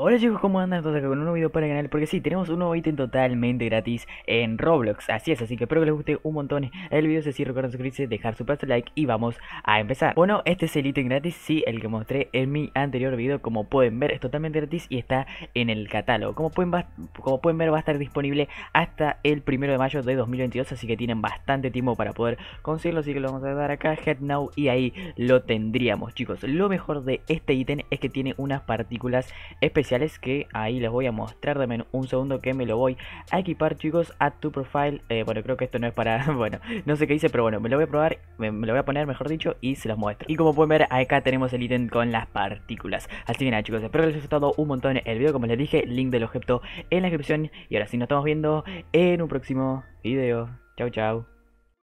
Hola chicos, ¿cómo andan? Entonces acá con un nuevo video para el canal Porque sí, tenemos un nuevo ítem totalmente gratis en Roblox Así es, así que espero que les guste un montón el video Si así recuerden suscribirse, dejar su paso like y vamos a empezar Bueno, este es el ítem gratis, sí, el que mostré en mi anterior video Como pueden ver, es totalmente gratis y está en el catálogo Como pueden, como pueden ver, va a estar disponible hasta el primero de mayo de 2022 Así que tienen bastante tiempo para poder conseguirlo Así que lo vamos a dar acá, Head Now Y ahí lo tendríamos chicos Lo mejor de este ítem es que tiene unas partículas especiales que ahí les voy a mostrar. Dame un segundo que me lo voy a equipar, chicos, a tu profile. Eh, bueno, creo que esto no es para... Bueno, no sé qué hice, pero bueno, me lo voy a probar, me, lo voy a poner, mejor dicho, y se los muestro. Y como pueden ver, acá tenemos el ítem con las partículas. Así que nada, chicos, espero que les haya gustado un montón el video. Como les dije, link del objeto en la descripción. Y ahora sí, nos estamos viendo en un próximo video. chao chao